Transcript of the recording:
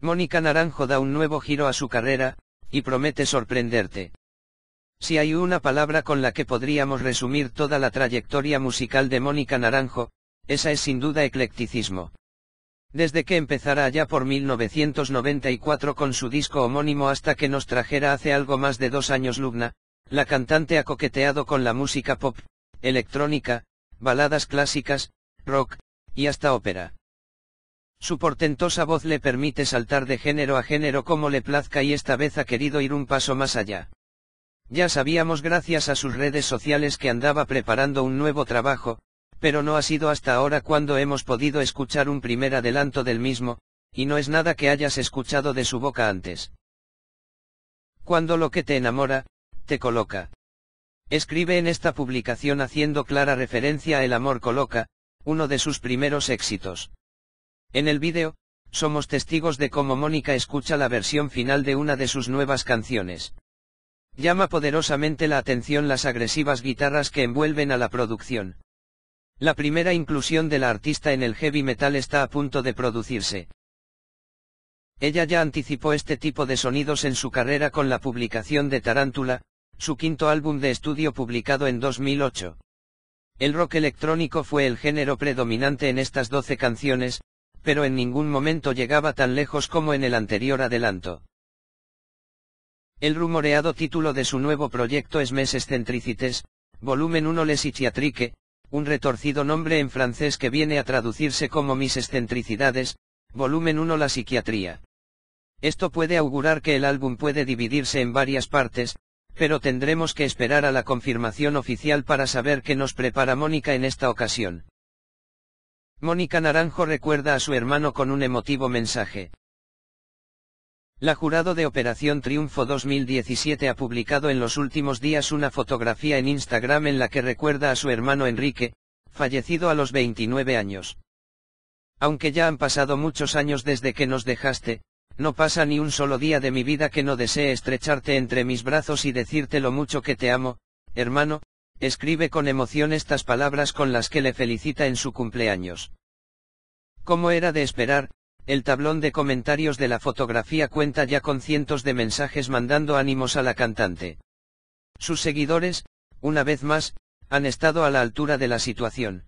Mónica Naranjo da un nuevo giro a su carrera, y promete sorprenderte. Si hay una palabra con la que podríamos resumir toda la trayectoria musical de Mónica Naranjo, esa es sin duda eclecticismo. Desde que empezara allá por 1994 con su disco homónimo hasta que nos trajera hace algo más de dos años Lugna, la cantante ha coqueteado con la música pop, electrónica, baladas clásicas, rock, y hasta ópera. Su portentosa voz le permite saltar de género a género como le plazca y esta vez ha querido ir un paso más allá. Ya sabíamos gracias a sus redes sociales que andaba preparando un nuevo trabajo, pero no ha sido hasta ahora cuando hemos podido escuchar un primer adelanto del mismo, y no es nada que hayas escuchado de su boca antes. Cuando lo que te enamora, te coloca. Escribe en esta publicación haciendo clara referencia a El amor coloca, uno de sus primeros éxitos. En el vídeo, somos testigos de cómo Mónica escucha la versión final de una de sus nuevas canciones. Llama poderosamente la atención las agresivas guitarras que envuelven a la producción. La primera inclusión de la artista en el heavy metal está a punto de producirse. Ella ya anticipó este tipo de sonidos en su carrera con la publicación de Tarántula, su quinto álbum de estudio publicado en 2008. El rock electrónico fue el género predominante en estas 12 canciones, pero en ningún momento llegaba tan lejos como en el anterior adelanto. El rumoreado título de su nuevo proyecto es Mes Excentricites, volumen 1 Les Psiquiatrique, un retorcido nombre en francés que viene a traducirse como Mis Excentricidades, volumen 1 La Psiquiatría. Esto puede augurar que el álbum puede dividirse en varias partes, pero tendremos que esperar a la confirmación oficial para saber qué nos prepara Mónica en esta ocasión. Mónica Naranjo recuerda a su hermano con un emotivo mensaje. La jurado de Operación Triunfo 2017 ha publicado en los últimos días una fotografía en Instagram en la que recuerda a su hermano Enrique, fallecido a los 29 años. Aunque ya han pasado muchos años desde que nos dejaste, no pasa ni un solo día de mi vida que no desee estrecharte entre mis brazos y decirte lo mucho que te amo, hermano, escribe con emoción estas palabras con las que le felicita en su cumpleaños. Como era de esperar, el tablón de comentarios de la fotografía cuenta ya con cientos de mensajes mandando ánimos a la cantante. Sus seguidores, una vez más, han estado a la altura de la situación.